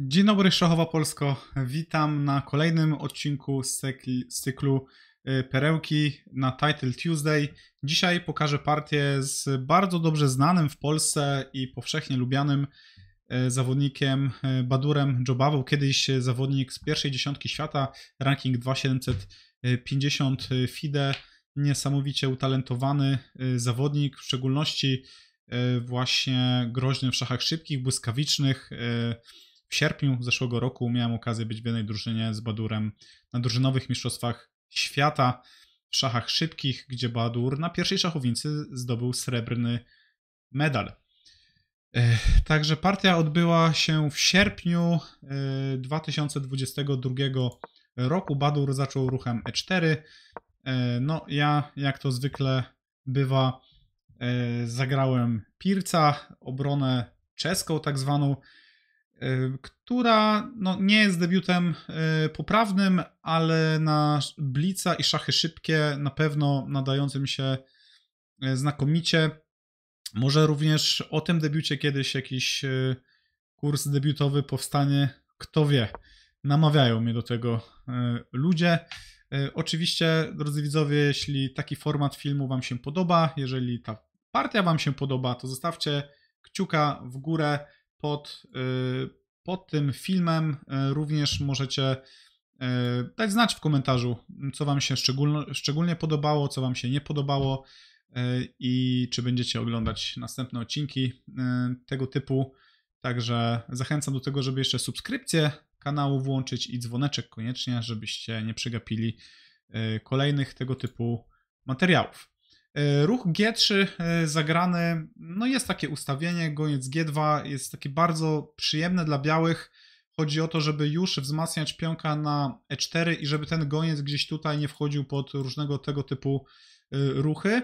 Dzień dobry, Szachowa Polsko. Witam na kolejnym odcinku z cyklu y, Perełki na Title Tuesday. Dzisiaj pokażę partię z bardzo dobrze znanym w Polsce i powszechnie lubianym y, zawodnikiem y, Badurem Jobawą, kiedyś zawodnik z pierwszej dziesiątki świata, ranking 2750 FIDE, niesamowicie utalentowany zawodnik, w szczególności właśnie groźny w szachach szybkich, błyskawicznych, w sierpniu zeszłego roku miałem okazję być w jednej drużynie z Badurem na drużynowych mistrzostwach świata w szachach szybkich, gdzie Badur na pierwszej szachownicy zdobył srebrny medal. Także partia odbyła się w sierpniu 2022 e, roku. Badur zaczął ruchem E4. E, no, ja, jak to zwykle bywa, e, zagrałem Pirca, obronę czeską tak zwaną. Y, która no, nie jest debiutem y, poprawnym, ale na blica i szachy szybkie na pewno nadającym się y, znakomicie. Może również o tym debiucie kiedyś jakiś kurs debiutowy powstanie, kto wie. Namawiają mnie do tego ludzie. Oczywiście, drodzy widzowie, jeśli taki format filmu Wam się podoba, jeżeli ta partia Wam się podoba, to zostawcie kciuka w górę pod, y, pod tym filmem. Y, również możecie y, dać znać w komentarzu, co Wam się szczególnie podobało, co Wam się nie podobało i czy będziecie oglądać następne odcinki tego typu. Także zachęcam do tego, żeby jeszcze subskrypcję kanału włączyć i dzwoneczek koniecznie, żebyście nie przegapili kolejnych tego typu materiałów. E, ruch G3 e, zagrany, no jest takie ustawienie, goniec G2 jest takie bardzo przyjemne dla białych. Chodzi o to, żeby już wzmacniać pionka na E4 i żeby ten goniec gdzieś tutaj nie wchodził pod różnego tego typu e, ruchy.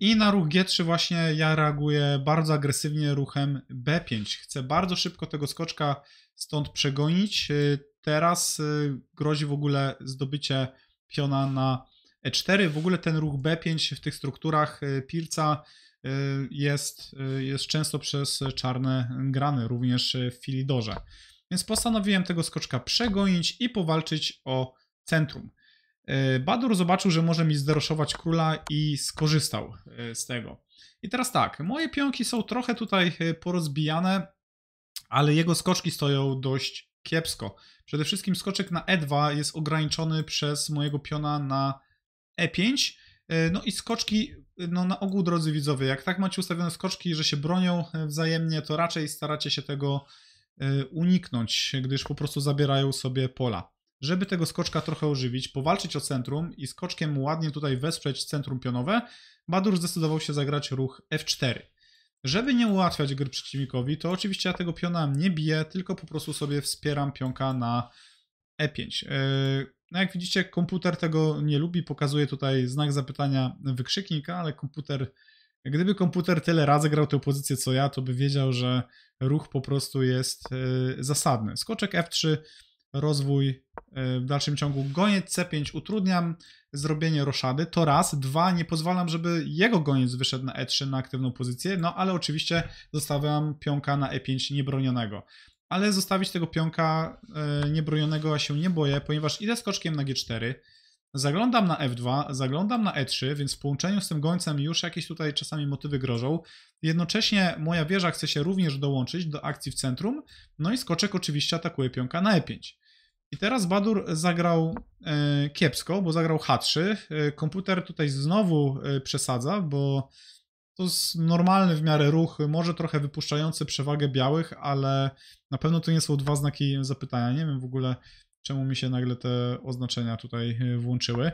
I na ruch G3 właśnie ja reaguję bardzo agresywnie ruchem B5. Chcę bardzo szybko tego skoczka stąd przegonić. Teraz grozi w ogóle zdobycie piona na E4. W ogóle ten ruch B5 w tych strukturach e, Pirca e, jest, e, jest często przez czarne grany, również w Filidorze. Więc postanowiłem tego skoczka przegonić i powalczyć o centrum. Badur zobaczył, że może mi zderoszować króla i skorzystał z tego. I teraz tak, moje pionki są trochę tutaj porozbijane, ale jego skoczki stoją dość kiepsko. Przede wszystkim skoczek na E2 jest ograniczony przez mojego piona na E5. E, no i skoczki, e, no na ogół drodzy widzowie, jak tak macie ustawione skoczki, że się bronią e, wzajemnie, to raczej staracie się tego uniknąć, gdyż po prostu zabierają sobie pola. Żeby tego skoczka trochę ożywić, powalczyć o centrum i skoczkiem ładnie tutaj wesprzeć centrum pionowe, Badur zdecydował się zagrać ruch F4. Żeby nie ułatwiać gry przeciwnikowi, to oczywiście ja tego piona nie biję, tylko po prostu sobie wspieram pionka na E5. No jak widzicie, komputer tego nie lubi, pokazuje tutaj znak zapytania wykrzyknika, ale komputer, gdyby komputer tyle razy grał tę pozycję co ja, to by wiedział, że ruch po prostu jest e, zasadny. Skoczek F3, rozwój e, w dalszym ciągu, goniec C5, utrudniam zrobienie roszady, to raz, dwa, nie pozwalam, żeby jego goniec wyszedł na E3 na aktywną pozycję, no ale oczywiście zostawiam pionka na E5 niebronionego ale zostawić tego pionka e, a się nie boję, ponieważ idę skoczkiem na G4, zaglądam na F2, zaglądam na E3, więc w połączeniu z tym gońcem już jakieś tutaj czasami motywy grożą. Jednocześnie moja wieża chce się również dołączyć do akcji w centrum, no i skoczek oczywiście atakuje pionka na E5. I teraz Badur zagrał e, kiepsko, bo zagrał H3. E, komputer tutaj znowu przesadza, bo to jest normalny w miarę ruch, może trochę wypuszczający przewagę białych, ale na pewno to nie są dwa znaki zapytania. Nie wiem w ogóle, czemu mi się nagle te oznaczenia tutaj e, włączyły.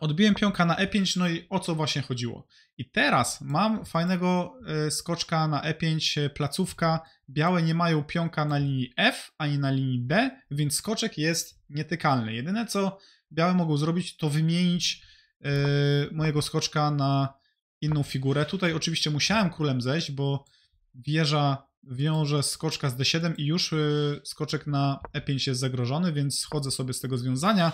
Odbiłem pionka na E5, no i o co właśnie chodziło? I teraz mam fajnego e, skoczka na E5, e, placówka. Białe nie mają pionka na linii F ani na linii D, więc skoczek jest nietykalny. Jedyne co białe mogą zrobić, to wymienić mojego skoczka na inną figurę. Tutaj oczywiście musiałem królem zejść, bo wieża wiąże skoczka z d7 i już y, skoczek na e5 jest zagrożony, więc schodzę sobie z tego związania.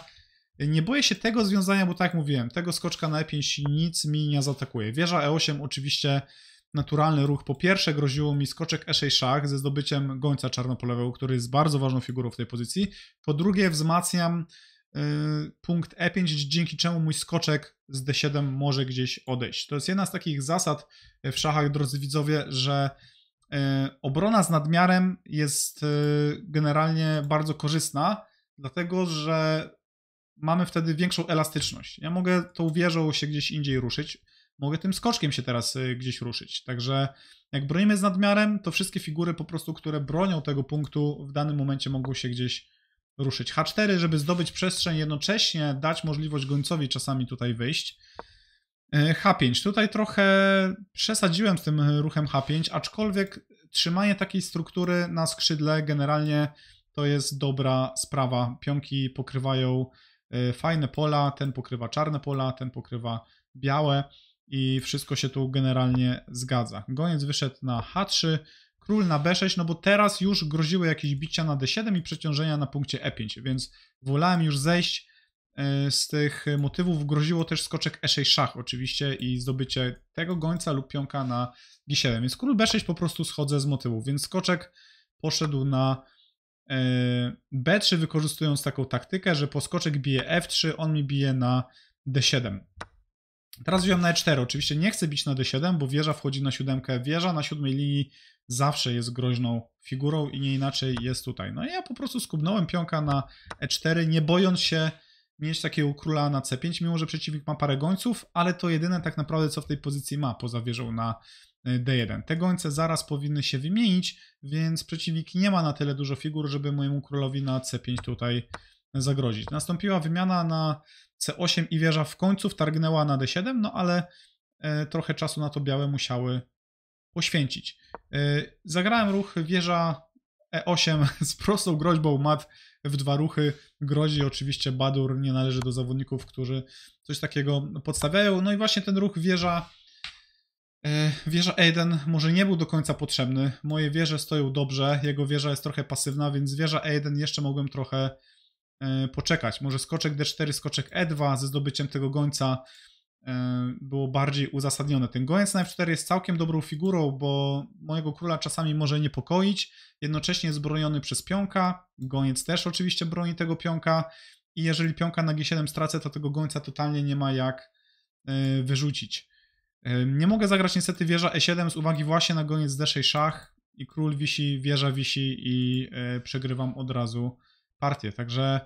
Nie boję się tego związania, bo tak jak mówiłem, tego skoczka na e5 nic mi nie zaatakuje. Wieża e8 oczywiście naturalny ruch. Po pierwsze groziło mi skoczek e6 szach ze zdobyciem gońca czarnopolewego, który jest bardzo ważną figurą w tej pozycji. Po drugie wzmacniam Y, punkt E5, dzięki czemu mój skoczek z D7 może gdzieś odejść. To jest jedna z takich zasad y, w szachach, drodzy widzowie, że y, obrona z nadmiarem jest generalnie bardzo korzystna, dlatego że mamy wtedy większą elastyczność. Ja mogę tą wieżą się gdzieś indziej ruszyć, mogę tym skoczkiem się teraz gdzieś ruszyć. Także jak bronimy z nadmiarem, to wszystkie figury po prostu, które bronią tego punktu w danym momencie mogą się gdzieś ruszyć. H4, żeby zdobyć przestrzeń, jednocześnie dać możliwość gońcowi czasami tutaj wyjść. E, H5. Tutaj trochę przesadziłem z tym ruchem H5, aczkolwiek trzymanie takiej struktury na skrzydle generalnie to jest dobra sprawa. Pionki pokrywają e, fajne pola, ten pokrywa czarne pola, ten pokrywa białe i wszystko się tu generalnie zgadza. Goniec wyszedł na H3, król na b6, no bo teraz już groziły jakieś bicia na d7 i przeciążenia na punkcie e5, więc wolałem już zejść e, z tych motywów. Groziło też skoczek e6 szach oczywiście i zdobycie tego gońca lub pionka na g7, więc król b6 po prostu schodzę z motywów, więc skoczek poszedł na e, b3 wykorzystując taką taktykę, że po skoczek bije f3, on mi bije na d7. Teraz wziąłem na E4. Oczywiście nie chcę bić na D7, bo wieża wchodzi na siódemkę. Wieża na siódmej linii zawsze jest groźną figurą i nie inaczej jest tutaj. No i ja po prostu skubnąłem pionka na E4, nie bojąc się mieć takiego króla na C5, mimo że przeciwnik ma parę gońców, ale to jedyne tak naprawdę co w tej pozycji ma, poza wieżą na y, D1. Te gońce zaraz powinny się wymienić, więc przeciwnik nie ma na tyle dużo figur, żeby mojemu królowi na C5 tutaj zagrozić. Nastąpiła wymiana na C8 i wieża w końcu wtargnęła na D7, no ale e, trochę czasu na to białe musiały poświęcić. E, zagrałem ruch wieża E8 z prostą groźbą mat w dwa ruchy. Grozi oczywiście Badur, nie należy do zawodników, którzy coś takiego podstawiają. No i właśnie ten ruch wieża e, Wieża E1 może nie był do końca potrzebny. Moje wieże stoją dobrze, jego wieża jest trochę pasywna, więc wieża E1 jeszcze mogłem trochę E, poczekać. Może skoczek D4, skoczek E2 ze zdobyciem tego gońca e, było bardziej uzasadnione. Ten gońc na F4 jest całkiem dobrą figurą, bo mojego króla czasami może niepokoić, jednocześnie jest broniony przez pionka, goniec też oczywiście broni tego pionka i jeżeli pionka na G7 stracę, to tego gońca totalnie nie ma jak e, wyrzucić. Nie mogę zagrać niestety wieża E7 z uwagi właśnie na goniec D6 szach i król wisi, wieża wisi i przegrywam od razu partię. Także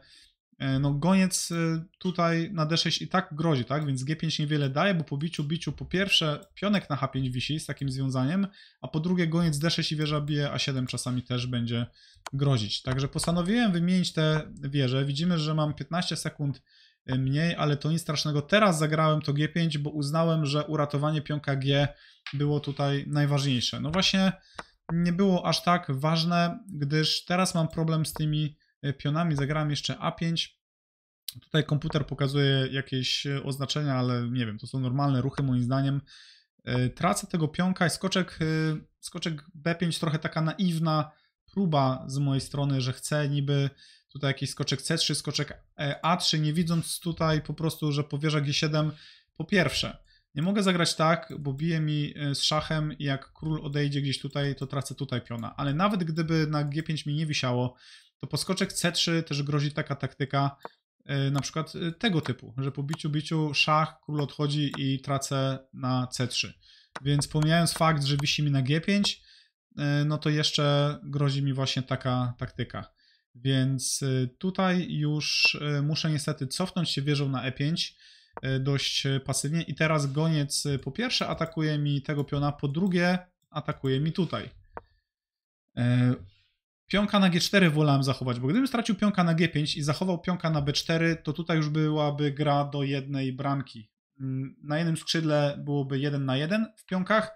e, no goniec e, tutaj na d6 i tak grozi, tak? Więc g5 niewiele daje, bo po biciu, biciu po pierwsze pionek na h5 wisi z takim związaniem, a po drugie goniec d6 i wieża bije a7 czasami też będzie grozić. Także postanowiłem wymienić te wieże. Widzimy, że mam 15 sekund e, mniej, ale to nic strasznego. Teraz zagrałem to g5, bo uznałem, że uratowanie pionka g było tutaj najważniejsze. No właśnie nie było aż tak ważne, gdyż teraz mam problem z tymi E, pionami zagrałem jeszcze A5. Tutaj komputer pokazuje jakieś e, oznaczenia, ale nie wiem, to są normalne ruchy moim zdaniem. E, tracę tego pionka i skoczek, skoczek B5 trochę taka naiwna próba z mojej strony, że chcę niby tutaj jakiś skoczek C3, skoczek A3, nie widząc tutaj po prostu, że powierza G7 po pierwsze. Nie mogę zagrać tak, bo bije mi e, z szachem i jak król odejdzie gdzieś tutaj, to tracę tutaj piona. Ale nawet gdyby na g5 mi nie wisiało, to poskoczek c3 też grozi taka taktyka, e, na przykład e, tego typu, że po biciu, biciu szach, król odchodzi i tracę na c3. Więc pomijając fakt, że wisi mi na g5, no to jeszcze grozi mi właśnie taka taktyka. Więc tutaj już muszę niestety cofnąć się wieżą na e5, E, dość e, pasywnie i teraz goniec e, po pierwsze atakuje mi tego piona, po drugie atakuje mi tutaj. Pionka na G4 wolałem zachować, bo gdybym stracił pionka na G5 i zachował pionka na B4, to tutaj już byłaby gra do jednej bramki. Mm, na jednym skrzydle byłoby 1 na 1 w pionkach,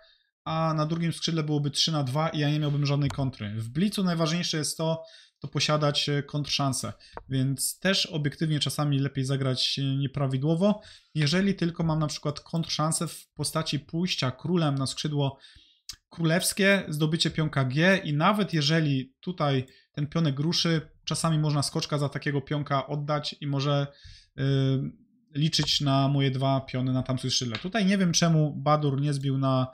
a na drugim skrzydle byłoby 3 na 2 i ja nie miałbym żadnej kontry. W blicu najważniejsze jest to, to posiadać e, kontrszanse. Więc też obiektywnie czasami lepiej zagrać nieprawidłowo. Jeżeli tylko mam na przykład kontrszanse w postaci pójścia królem na skrzydło królewskie, zdobycie pionka G i nawet jeżeli tutaj ten pionek ruszy, czasami można skoczka za takiego pionka oddać i może yy, liczyć na moje dwa piony na tamtym skrzydle. Tutaj nie wiem czemu Badur nie zbił na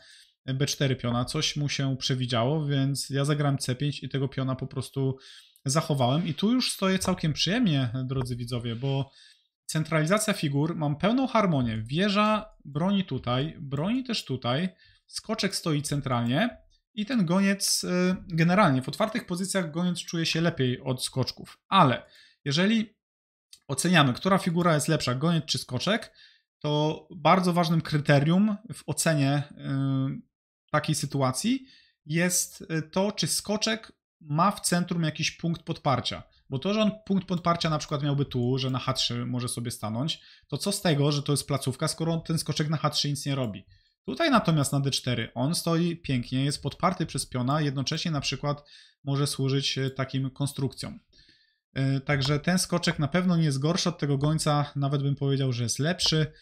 B4 piona, coś mu się przewidziało, więc ja zagram C5 i tego piona po prostu zachowałem i tu już stoję całkiem przyjemnie, drodzy widzowie, bo centralizacja figur, mam pełną harmonię, wieża broni tutaj, broni też tutaj, skoczek stoi centralnie i ten goniec y, generalnie w otwartych pozycjach goniec czuje się lepiej od skoczków, ale jeżeli oceniamy, która figura jest lepsza, goniec czy skoczek, to bardzo ważnym kryterium w ocenie y, takiej sytuacji jest y, to, czy skoczek ma w centrum jakiś punkt podparcia. Bo to, że on punkt podparcia na przykład miałby tu, że na H3 może sobie stanąć, to co z tego, że to jest placówka, skoro ten skoczek na H3 nic nie robi. Tutaj natomiast na D4 on stoi pięknie, jest podparty przez piona, jednocześnie na przykład może służyć e, takim konstrukcjom. E, także ten skoczek na pewno nie jest gorszy od tego gońca, nawet bym powiedział, że jest lepszy.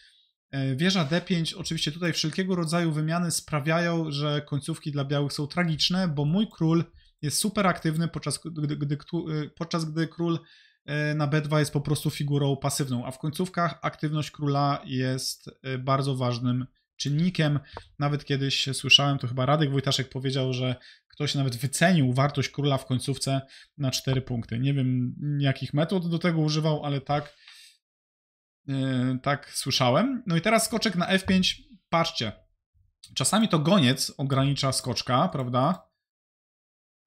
E, wieża D5, oczywiście tutaj wszelkiego rodzaju wymiany sprawiają, że końcówki dla białych są tragiczne, bo mój król jest super aktywny, podczas gdy, gdy, y, podczas gdy król y, na B2 jest po prostu figurą pasywną, a w końcówkach aktywność króla jest y, bardzo ważnym czynnikiem. Nawet kiedyś słyszałem, to chyba Radek Wojtaszek powiedział, że ktoś nawet wycenił wartość króla w końcówce na 4 punkty. Nie wiem, jakich metod do tego używał, ale tak, yy, tak słyszałem. No i teraz skoczek na F5. Patrzcie. Czasami to goniec ogranicza skoczka, prawda?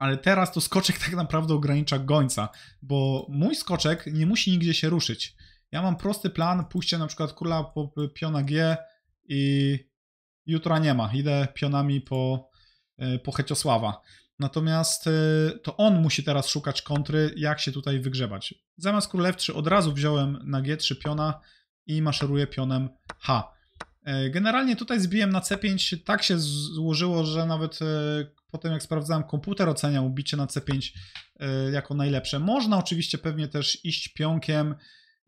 ale teraz to skoczek tak naprawdę ogranicza gońca, bo mój skoczek nie musi nigdzie się ruszyć. Ja mam prosty plan, pójście na przykład króla po piona G i jutra nie ma, idę pionami po, e, po Heciosława. Natomiast e, to on musi teraz szukać kontry, jak się tutaj wygrzebać. Zamiast król F3 od razu wziąłem na G3 piona i maszeruję pionem H. E, generalnie tutaj zbiłem na C5, tak się złożyło, że nawet potem jak sprawdzałem, komputer oceniał bicie na C5 y, jako najlepsze. Można oczywiście pewnie też iść pionkiem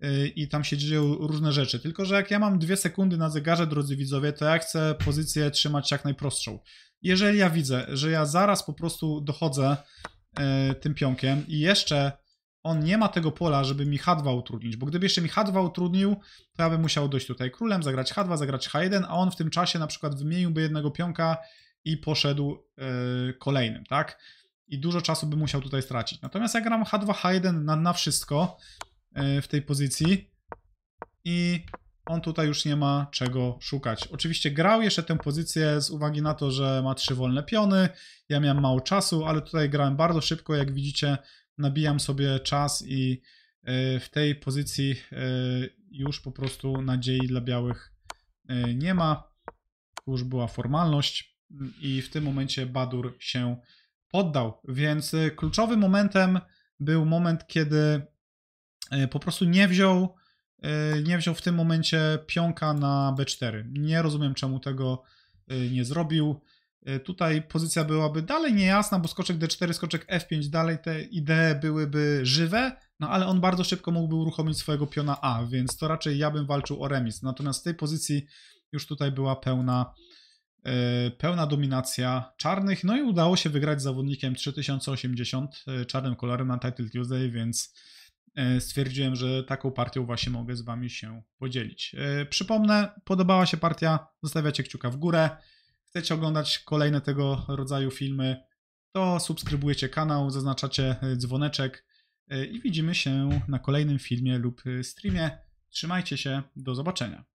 y, i tam się dzieją różne rzeczy. Tylko, że jak ja mam dwie sekundy na zegarze, drodzy widzowie, to ja chcę pozycję trzymać jak najprostszą. Jeżeli ja widzę, że ja zaraz po prostu dochodzę y, tym pionkiem i jeszcze on nie ma tego pola, żeby mi H2 utrudnić, bo gdyby jeszcze mi H2 utrudnił, to ja bym musiał dojść tutaj królem, zagrać H2, zagrać H1, a on w tym czasie na przykład wymieniłby jednego pionka i poszedł e, kolejnym, tak? I dużo czasu by musiał tutaj stracić. Natomiast ja gram H2, H1 na, na wszystko e, w tej pozycji i on tutaj już nie ma czego szukać. Oczywiście grał jeszcze tę pozycję z uwagi na to, że ma trzy wolne piony, ja miałem mało czasu, ale tutaj grałem bardzo szybko, jak widzicie nabijam sobie czas i e, w tej pozycji już po prostu nadziei dla białych nie ma. Tu już była formalność i w tym momencie Badur się poddał. Więc y, kluczowym momentem był moment, kiedy y, po prostu nie wziął, y, nie wziął w tym momencie pionka na B4. Nie rozumiem, czemu tego nie zrobił. Tutaj pozycja byłaby dalej niejasna, bo skoczek D4, skoczek F5, dalej te idee byłyby żywe, no ale on bardzo szybko mógłby uruchomić swojego piona A, więc to raczej ja bym walczył o remis. Natomiast w tej pozycji już tutaj była pełna E, pełna dominacja czarnych, no i udało się wygrać z zawodnikiem 3080 e, czarnym kolorem na Title Tuesday, więc e, stwierdziłem, że taką partią właśnie mogę z wami się podzielić. Przypomnę, podobała się partia, zostawiacie kciuka w górę. Chcecie oglądać kolejne tego rodzaju filmy, to subskrybujecie kanał, zaznaczacie dzwoneczek i widzimy się na kolejnym filmie lub streamie. Trzymajcie się, do zobaczenia.